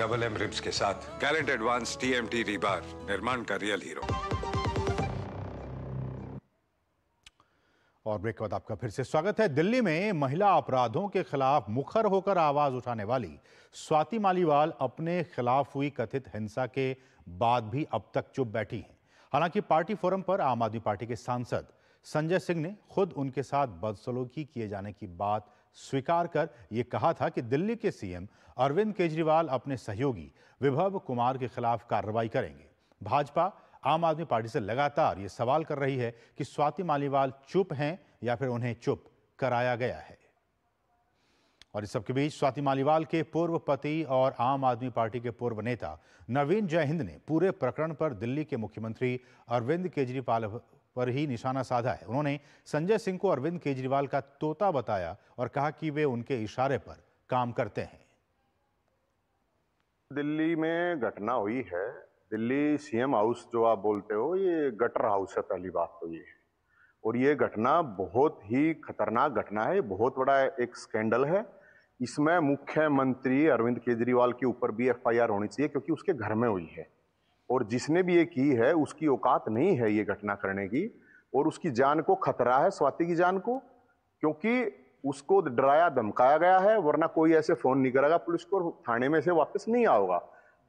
Double M ribs के साथ Gallant advance TMT rebar निर्माण का रियल हीरो और ब्रेक के बाद आपका फिर से स्वागत है दिल्ली में महिला अपराधों के खिलाफ मुखर होकर आवाज उठाने वाली स्वाति मालीवाल अपने खिलाफ हुई कथित हिंसा के बाद भी अब तक चुप बैठी हैं हालांकि पार्टी फोरम पर आम आदमी पार्टी के सांसद संजय सिंह ने खुद उनके साथ बदसलूकी किए जाने की बात स्वीकार कर ये कहा था कि दिल्ली के सीएम अरविंद केजरीवाल अपने सहयोगी विभव कुमार के खिलाफ कार्रवाई करेंगे भाजपा आम आदमी पार्टी से लगातार ये सवाल कर रही है कि स्वाति मालीवाल चुप हैं या फिर उन्हें चुप कराया गया है और इस सबके बीच स्वाति मालीवाल के पूर्व पति और आम आदमी पार्टी के पूर्व नेता नवीन जयहिंद ने पूरे प्रकरण पर दिल्ली के मुख्यमंत्री अरविंद केजरीवाल पर ही निशाना साधा है उन्होंने संजय सिंह को अरविंद केजरीवाल का तोता बताया और कहा कि वे उनके इशारे पर काम करते हैं दिल्ली में घटना हुई है दिल्ली सीएम हाउस जो आप बोलते हो ये गटर हाउस है पहली बात तो ये है और ये घटना बहुत ही खतरनाक घटना है बहुत बड़ा एक स्कैंडल है इसमें मुख्यमंत्री अरविंद केजरीवाल के ऊपर भी एफआईआर होनी चाहिए क्योंकि उसके घर में हुई है और जिसने भी ये की है उसकी औकात नहीं है ये घटना करने की और उसकी जान को खतरा है स्वाति की जान को क्योंकि उसको डराया धमकाया गया है वरना कोई ऐसे फोन नहीं करेगा पुलिस को थाने में से वापस नहीं आओगा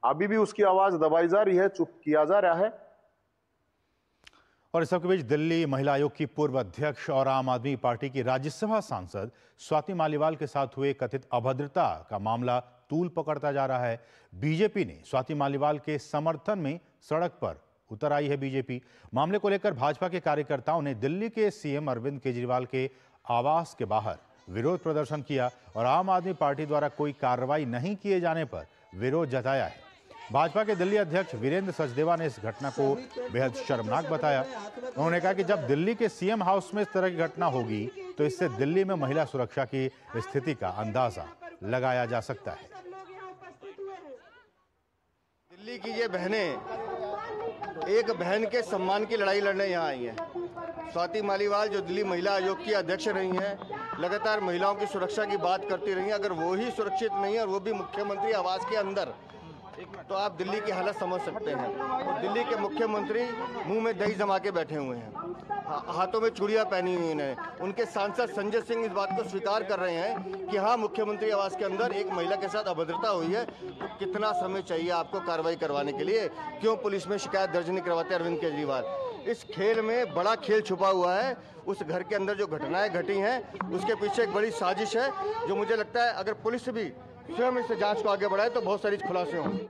अभी भी उसकी आवाज़ दबाई जा रही है चुप किया जा रहा है और इस सबके बीच दिल्ली महिला आयोग की पूर्व अध्यक्ष और आम आदमी पार्टी की राज्यसभा सांसद स्वाति मालीवाल के साथ हुए कथित अभद्रता का मामला तूल पकड़ता जा रहा है बीजेपी ने स्वाति मालीवाल के समर्थन में सड़क पर उतर आई है बीजेपी मामले को लेकर भाजपा के कार्यकर्ताओं ने दिल्ली के सीएम अरविंद केजरीवाल के आवास के बाहर विरोध प्रदर्शन किया और आम आदमी पार्टी द्वारा कोई कार्रवाई नहीं किए जाने पर विरोध जताया है भाजपा के दिल्ली अध्यक्ष वीरेंद्र सचदेवा ने इस घटना को बेहद शर्मनाक बताया उन्होंने कहा कि जब दिल्ली के सीएम हाउस में इस तरह की घटना होगी तो इससे दिल्ली में महिला सुरक्षा की स्थिति का अंदाजा लगाया जा सकता है दिल्ली की ये बहनें एक बहन के सम्मान की लड़ाई लड़ने यहाँ आई हैं स्वाति मालीवाल जो दिल्ली महिला आयोग की अध्यक्ष रही हैं लगातार महिलाओं की सुरक्षा की बात करती रही हैं अगर वो ही सुरक्षित नहीं है और वो भी मुख्यमंत्री आवास के अंदर तो आप दिल्ली की हालत समझ सकते हैं और दिल्ली के मुख्यमंत्री मुंह में दही जमा के बैठे हुए हैं हाथों में चूड़िया पहनी हुई हैं उनके सांसद संजय सिंह इस बात को स्वीकार कर रहे हैं कि हाँ मुख्यमंत्री आवास के अंदर एक महिला के साथ अभद्रता हुई है तो कितना समय चाहिए आपको कार्रवाई करवाने के लिए क्यों पुलिस में शिकायत दर्ज नहीं करवाते अरविंद केजरीवाल इस खेल में बड़ा खेल छुपा हुआ है उस घर के अंदर जो घटनाएं घटी हैं उसके पीछे एक बड़ी साजिश है जो मुझे लगता है अगर पुलिस भी स्वयं इस जांच को आगे बढ़ाए तो बहुत सारी खुलासे होंगे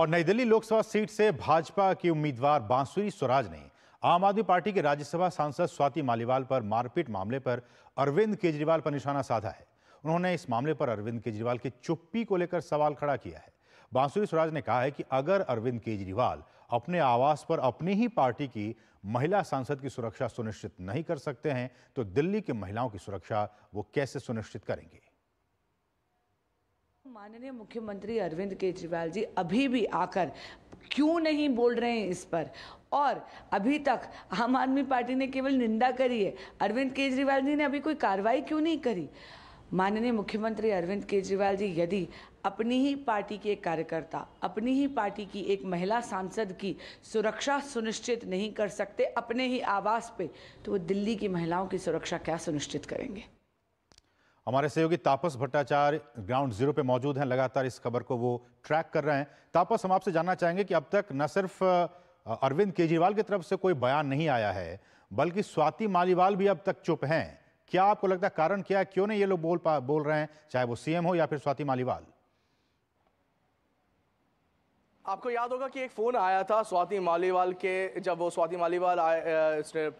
और नई दिल्ली लोकसभा सीट से भाजपा के उम्मीदवार बांसुरी स्वराज ने आम आदमी पार्टी के राज्यसभा सांसद स्वाति मालीवाल पर मारपीट मामले पर अरविंद केजरीवाल पर निशाना साधा है उन्होंने इस मामले पर अरविंद केजरीवाल की के चुप्पी को लेकर सवाल खड़ा किया है बांसुरी स्वराज ने कहा है कि अगर अरविंद केजरीवाल अपने आवास पर अपनी ही पार्टी की महिला सांसद की सुरक्षा सुनिश्चित नहीं कर सकते हैं तो दिल्ली की महिलाओं की सुरक्षा वो कैसे सुनिश्चित करेंगे माननीय मुख्यमंत्री अरविंद केजरीवाल जी अभी भी आकर क्यों नहीं बोल रहे हैं इस पर और अभी तक आम आदमी पार्टी ने केवल निंदा करी है अरविंद केजरीवाल जी ने अभी कोई कार्रवाई क्यों नहीं करी माननीय मुख्यमंत्री अरविंद केजरीवाल जी यदि अपनी ही पार्टी के एक कार्यकर्ता अपनी ही पार्टी की एक महिला सांसद की सुरक्षा सुनिश्चित नहीं कर सकते अपने ही आवास पे तो वो दिल्ली की महिलाओं की सुरक्षा क्या सुनिश्चित करेंगे हमारे सहयोगी तापस भट्टाचार्य ग्राउंड जीरो पे मौजूद हैं लगातार इस खबर को वो ट्रैक कर रहे हैं तापस हम आपसे जानना चाहेंगे कि अब तक न सिर्फ अरविंद केजरीवाल की तरफ से कोई बयान नहीं आया है बल्कि स्वाति मालीवाल भी अब तक चुप हैं क्या आपको लगता है कारण क्या है क्यों नहीं ये लोग बोल पा बोल रहे हैं चाहे वो सीएम हो या फिर स्वाति मालीवाल आपको याद होगा कि एक फ़ोन आया था स्वाति मालीवाल के जब वो स्वाति मालीवाल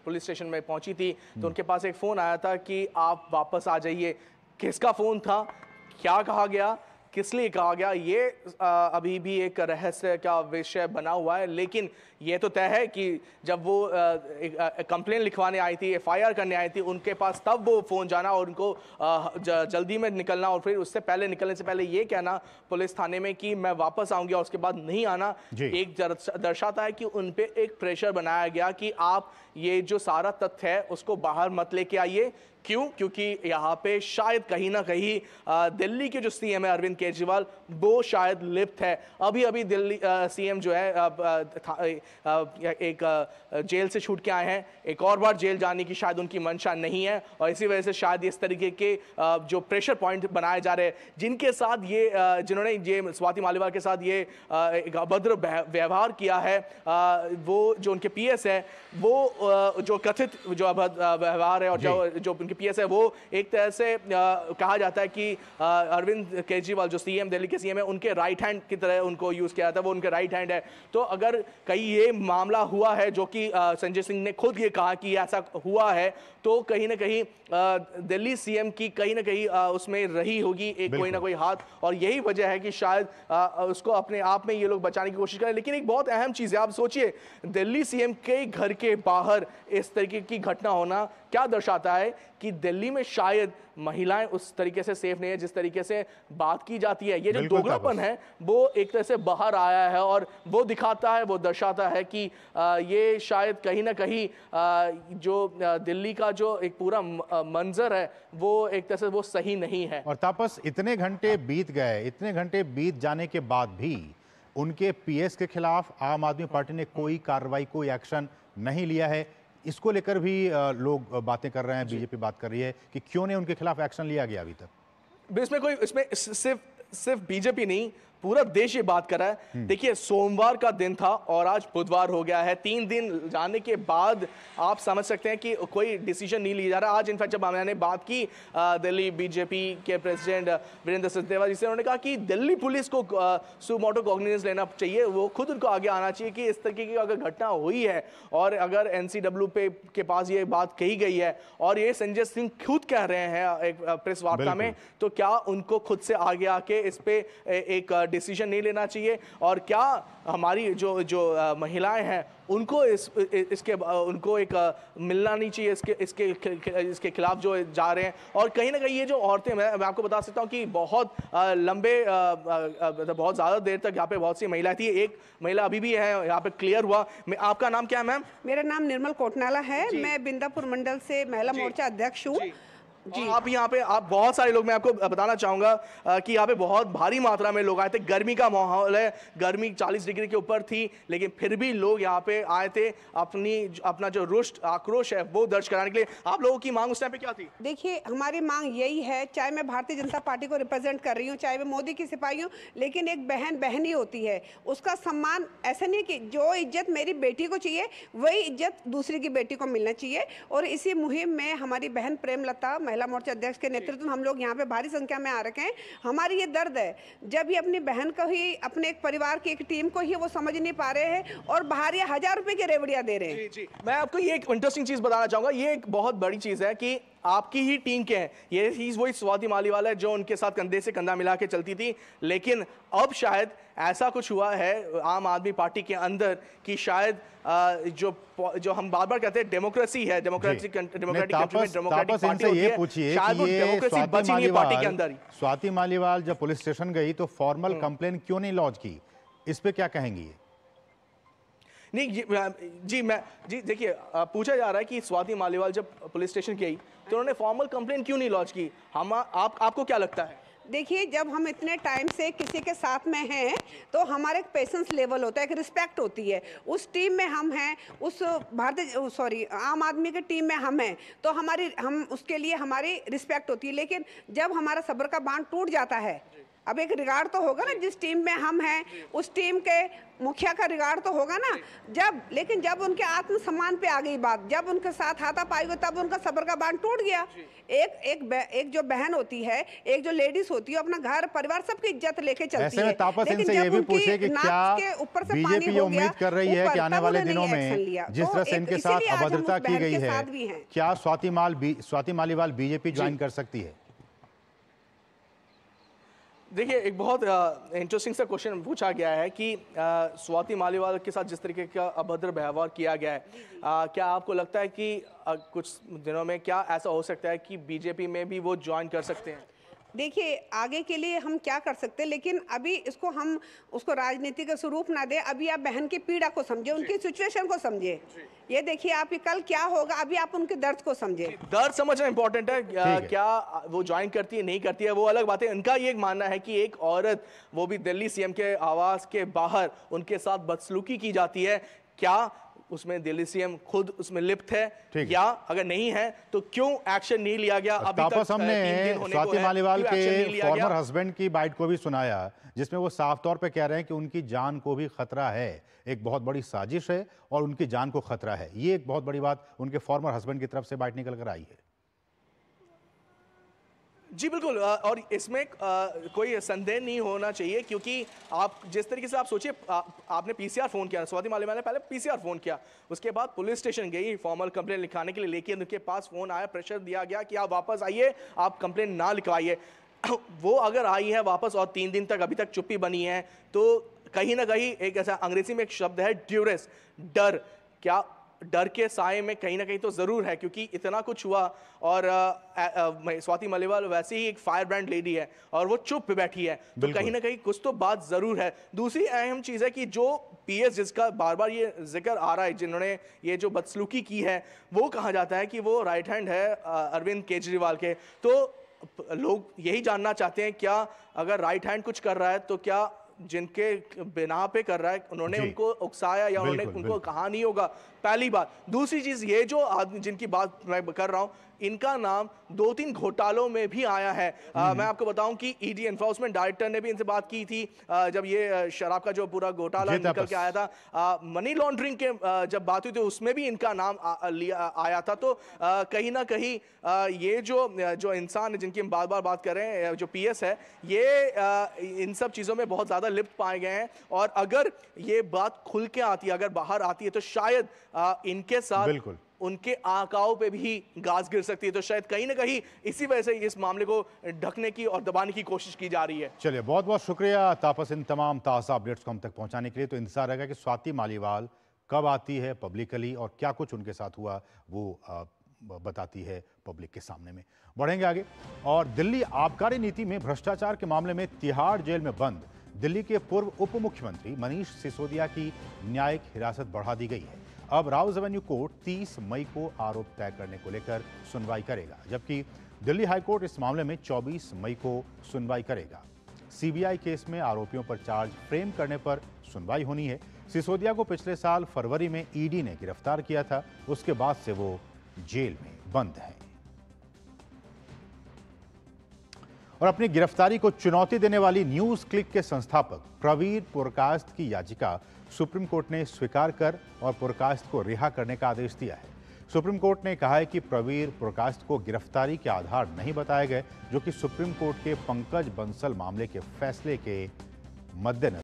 पुलिस स्टेशन में पहुंची थी तो हम्म। उनके पास एक फ़ोन आया था कि आप वापस आ जाइए किसका फोन था क्या कहा गया किस लिए कहा गया ये अभी भी एक रहस्य का विषय बना हुआ है लेकिन ये तो तय है कि जब वो कंप्लेन लिखवाने आई थी एफ करने आई थी उनके पास तब वो फ़ोन जाना और उनको जल्दी में निकलना और फिर उससे पहले निकलने से पहले ये कहना पुलिस थाने में कि मैं वापस आऊँगी और उसके बाद नहीं आना एक दर्शाता है कि उन पर एक प्रेशर बनाया गया कि आप ये जो सारा तथ्य है उसको बाहर मत लेके आइए क्यों क्योंकि यहाँ पे शायद कहीं ना कहीं दिल्ली के जो सीएम है अरविंद केजरीवाल वो शायद लिप्त है अभी अभी दिल्ली सीएम जो है आ, आ, एक आ, जेल से छूट के आए हैं एक और बार जेल जाने की शायद उनकी मंशा नहीं है और इसी वजह से शायद इस तरीके के जो प्रेशर पॉइंट बनाए जा रहे हैं जिनके साथ ये जिन्होंने ये स्वाति मालीवाल के साथ ये एक अभद्र व्यवहार किया है वो जो उनके पीएस है वो जो कथित जो अभद्र व्यवहार है और जो जो उनके पीएस है वो एक तरह से कहा जाता है कि अरविंद केजरीवाल जो सीएम दिल्ली के सीएम है उनके राइट हैंड की तरह उनको यूज़ किया जाता है वो उनके राइट हैंड है तो अगर कहीं ये मामला हुआ है जो कि संजय सिंह ने खुद ये कहा कि ऐसा हुआ है तो कहीं ना कहीं दिल्ली सीएम की कहीं ना कहीं उसमें रही होगी एक कोई ना कोई हाथ और यही वजह है कि शायद उसको अपने आप में ये लोग बचाने की कोशिश करें लेकिन एक बहुत अहम चीज़ है आप सोचिए दिल्ली सीएम के घर के बाहर इस तरीके की घटना होना क्या दर्शाता है कि दिल्ली में शायद महिलाएं उस तरीके से सेफ नहीं है जिस तरीके से बात की जाती है ये जो दोगलापन है वो एक तरह से बाहर आया है और वो दिखाता है वो दर्शाता है कि ये शायद कहीं ना कहीं जो दिल्ली का का जो एक पूरा मंजर है वो एक तरह से वो सही नहीं है और तापस इतने घंटे बीत गए इतने घंटे बीत जाने के बाद भी उनके पीएस के खिलाफ आम आदमी पार्टी ने कोई कार्रवाई कोई एक्शन नहीं लिया है इसको लेकर भी लोग बातें कर रहे हैं बीजेपी बात कर रही है कि क्यों नहीं उनके खिलाफ एक्शन लिया गया अभी तक इसमें कोई इसमें सिर्फ सिर्फ बीजेपी नहीं पूरा देश ये बात कर रहा है हम्म। देखिए सोमवार का दिन था और आज बुधवार हो गया है तीन दिन जाने के बाद आप समझ सकते हैं कि कोई डिसीजन नहीं लिया जा रहा आज इनफैक्ट जब हमने बात की दिल्ली बीजेपी के प्रेसिडेंट वीरेंद्र सचदेवा जी से उन्होंने कहा कि दिल्ली पुलिस को सुमोटो कॉग्निजेंस लेना चाहिए वो खुद उनको आगे आना चाहिए कि इस तरीके की अगर घटना हुई है और अगर एन पे के पास ये बात कही गई है और ये संजय सिंह खुद कह रहे हैं एक प्रेस वार्ता में तो क्या उनको खुद से आगे आके इस पे एक डिसीजन नहीं लेना चाहिए और क्या हमारी जो जो महिलाएं हैं उनको इस इसके उनको एक मिलना नहीं चाहिए इसके इसके इसके खिलाफ जो जा रहे हैं और कहीं ना कहीं ये जो औरतें मैं, मैं आपको बता सकता हूँ कि बहुत लंबे मतलब बहुत ज़्यादा देर तक यहाँ पे बहुत सी महिलाएं थी एक महिला अभी भी है यहाँ पे क्लियर हुआ आपका नाम क्या है मैम मेरा नाम निर्मल कोटनाला है मैं बिंदापुर मंडल से महिला मोर्चा अध्यक्ष हूँ जी आप यहाँ पे आप बहुत सारे लोग मैं आपको बताना चाहूंगा कि यहाँ पे बहुत भारी मात्रा में लोग आए थे गर्मी का माहौल है गर्मी 40 डिग्री के ऊपर थी लेकिन फिर भी लोग यहाँ पे आए थे अपनी अपना जो रुष्ट आक्रोश है वो दर्ज कराने के लिए आप लोगों की मांग उस टाइम पे क्या थी देखिए हमारी मांग यही है चाहे मैं भारतीय जनता पार्टी को रिप्रेजेंट कर रही हूँ चाहे मैं मोदी की सिपाही हूँ लेकिन एक बहन बहन ही होती है उसका सम्मान ऐसा नहीं कि जो इज्जत मेरी बेटी को चाहिए वही इज्जत दूसरी की बेटी को मिलना चाहिए और इसी मुहिम में हमारी बहन प्रेमलता महिला मोर्चा अध्यक्ष के नेतृत्व में हम लोग यहाँ पे भारी संख्या में आ रखे हैं हमारी ये दर्द है जब ये अपनी बहन को ही अपने एक परिवार की एक टीम को ही वो समझ नहीं पा रहे हैं और बाहर ये हजार रुपए की रेवड़िया दे रहे हैं मैं आपको ये एक इंटरेस्टिंग चीज बताना चाहूंगा ये एक बहुत बड़ी चीज है की आपकी ही टीम के हैं ये चीज वही स्वाति मालीवाला है जो उनके साथ कंधे से कंधा मिला के चलती थी लेकिन अब शायद ऐसा कुछ हुआ है आम आदमी पार्टी के अंदर कि शायद जो जो हम बार बार कहते हैं डेमोक्रेसी है डेमोक्रेटिक डेमोक्रेटिक कंट्री में डेमोक्रेटिक पार्टी होती शायद डेमोक्रेसी के अंदर स्वाति मालीवाल जब पुलिस स्टेशन गई तो फॉर्मल हम्म। कंप्लेन क्यों नहीं लॉन्च की इस पर क्या कहेंगी नहीं जी मैं जी देखिए पूछा जा रहा है कि स्वाति मालीवाल जब पुलिस स्टेशन की आई तो उन्होंने फॉर्मल कंप्लेन क्यों नहीं लॉन्च की हम आप आपको क्या लगता है देखिए जब हम इतने टाइम से किसी के साथ में हैं तो हमारा एक पेशेंस लेवल होता है एक रिस्पेक्ट होती है उस टीम में हम हैं उस भारतीय सॉरी आम आदमी की टीम में हम हैं तो हमारी हम उसके लिए हमारी रिस्पेक्ट होती है लेकिन जब हमारा सब्र का बांध टूट जाता है अब एक रिगार्ड तो होगा ना जिस टीम में हम हैं उस टीम के मुखिया का रिगार्ड तो होगा ना जब लेकिन जब उनके आत्मसम्मान पे आ गई बात जब उनके साथ हाथा पाई हुई तब उनका सबर का बांध टूट गया एक एक एक जो बहन होती है एक जो लेडीज होती है अपना घर परिवार सबकी इज्जत लेके चलती है लेकिन जब ये भी पूछे कि क्या ऊपर से बीजेपी उम्मीद कर रही है कि आने वाले दिनों में जिस तो तरह से इनके साथ अभद्रता की गई है क्या स्वाति माल स्वाति मालीवाल बीजेपी ज्वाइन कर सकती है देखिए एक बहुत इंटरेस्टिंग सा क्वेश्चन पूछा गया है कि स्वाति मालीवाल के साथ जिस तरीके का अभद्र व्यवहार किया गया है आ, क्या आपको लगता है कि आ, कुछ दिनों में क्या ऐसा हो सकता है कि बीजेपी में भी वो ज्वाइन कर सकते हैं देखिए आगे के लिए हम क्या कर सकते हैं लेकिन अभी इसको हम उसको राजनीति का स्वरूप ना दे अभी आप बहन की पीड़ा को समझे उनकी सिचुएशन को समझे ये देखिए आप कल क्या होगा अभी आप उनके दर्द को समझे दर्द समझना इम्पोर्टेंट है क्या वो ज्वाइन करती है नहीं करती है वो अलग बात है इनका ये मानना है कि एक औरत वो भी दिल्ली सीएम के आवास के बाहर उनके साथ बदसलूकी की जाती है क्या उसमें दिल्ली सीएम खुद उसमें लिप्त है या अगर नहीं है तो क्यों एक्शन नहीं लिया गया अभी तक हमने स्वाति मालीवाल के फॉर्मर हस्बैंड की बाइट को भी सुनाया जिसमें वो साफ तौर पे कह रहे हैं कि उनकी जान को भी खतरा है एक बहुत बड़ी साजिश है और उनकी जान को खतरा है ये एक बहुत बड़ी बात उनके फॉर्मर हस्बैंड की तरफ से बाइट निकल कर आई है जी बिल्कुल और इसमें कोई संदेह नहीं होना चाहिए क्योंकि आप जिस तरीके से आप सोचिए आपने पीसीआर फ़ोन किया स्वाति माले ने पहले पीसीआर फ़ोन किया उसके बाद पुलिस स्टेशन गई फॉर्मल कंप्लेन लिखाने के लिए लेकिन उनके पास फ़ोन आया प्रेशर दिया गया कि आप वापस आइए आप कंप्लेन ना लिखवाइए वो अगर आई है वापस और तीन दिन तक अभी तक चुप्पी बनी है तो कहीं ना कहीं एक ऐसा अंग्रेजी में एक शब्द है ड्यूरेस डर क्या डर के साय में कहीं ना कहीं तो ज़रूर है क्योंकि इतना कुछ हुआ और स्वाति मलेवाल वैसे ही एक फायर ब्रांड लेडी है और वो चुप बैठी है तो कहीं ना कहीं कुछ तो बात ज़रूर है दूसरी अहम चीज़ है कि जो पीएस जिसका बार बार ये जिक्र आ रहा है जिन्होंने ये जो बदसलूकी की है वो कहा जाता है कि वो राइट हैंड है अरविंद केजरीवाल के तो लोग यही जानना चाहते हैं क्या अगर राइट हैंड कुछ कर रहा है तो क्या जिनके बिना पे कर रहा है उन्होंने उनको उकसाया या उन्होंने उनको कहा नहीं होगा पहली बात दूसरी चीज़ ये जो आदमी जिनकी बात मैं कर रहा हूँ इनका नाम दो तीन घोटालों में भी आया है आ, हम्म, मैं हम्म। आपको बताऊं कि ईडी एनफोर्समेंट डायरेक्टर ने भी इनसे बात की थी आ, जब ये शराब का जो पूरा घोटाला निकल के आया था मनी लॉन्ड्रिंग के आ, जब बात हुई थी उसमें भी इनका नाम आ, आ, आया था तो आ, कहीं ना कहीं ये जो जो इंसान है जिनकी हम बार बार बात कर रहे हैं जो पी है ये आ, इन सब चीज़ों में बहुत ज़्यादा लिप्त पाए गए हैं और अगर ये बात खुल के आती है अगर बाहर आती है तो शायद इनके साथ बिल्कुल उनके आकाओं पे भी गाज गिर सकती है तो शायद कहीं ना कहीं इसी वजह से इस मामले को ढकने की और दबाने की कोशिश की जा रही है चलिए बहुत बहुत शुक्रिया तापस इन तमाम ताज़ा अपडेट्स को हम तक पहुंचाने के लिए तो इंतजार रहेगा कि स्वाति मालीवाल कब आती है पब्लिकली और क्या कुछ उनके साथ हुआ वो बताती है पब्लिक के सामने में बढ़ेंगे आगे और दिल्ली आबकारी नीति में भ्रष्टाचार के मामले में तिहाड़ जेल में बंद दिल्ली के पूर्व उप मुख्यमंत्री मनीष सिसोदिया की न्यायिक हिरासत बढ़ा दी गई है अब राउल एवेन्यू कोर्ट 30 मई को आरोप तय करने को लेकर सुनवाई करेगा जबकि दिल्ली हाईकोर्ट इस मामले में 24 मई को सुनवाई करेगा सीबीआई केस में आरोपियों पर चार्ज फ्रेम करने पर सुनवाई होनी है सिसोदिया को पिछले साल फरवरी में ईडी ने गिरफ्तार किया था उसके बाद से वो जेल में बंद हैं और अपनी गिरफ्तारी को चुनौती देने वाली न्यूज क्लिक के संस्थापक प्रवीर पुरकास्त की याचिका सुप्रीम कोर्ट ने स्वीकार कर और पुरकास्त को रिहा करने का आदेश दिया है सुप्रीम कोर्ट ने कहा है कि प्रवीर पुरकास्त को गिरफ्तारी के आधार नहीं बताए गए जो कि सुप्रीम कोर्ट के पंकज बंसल मामले के फैसले के मद्देनजर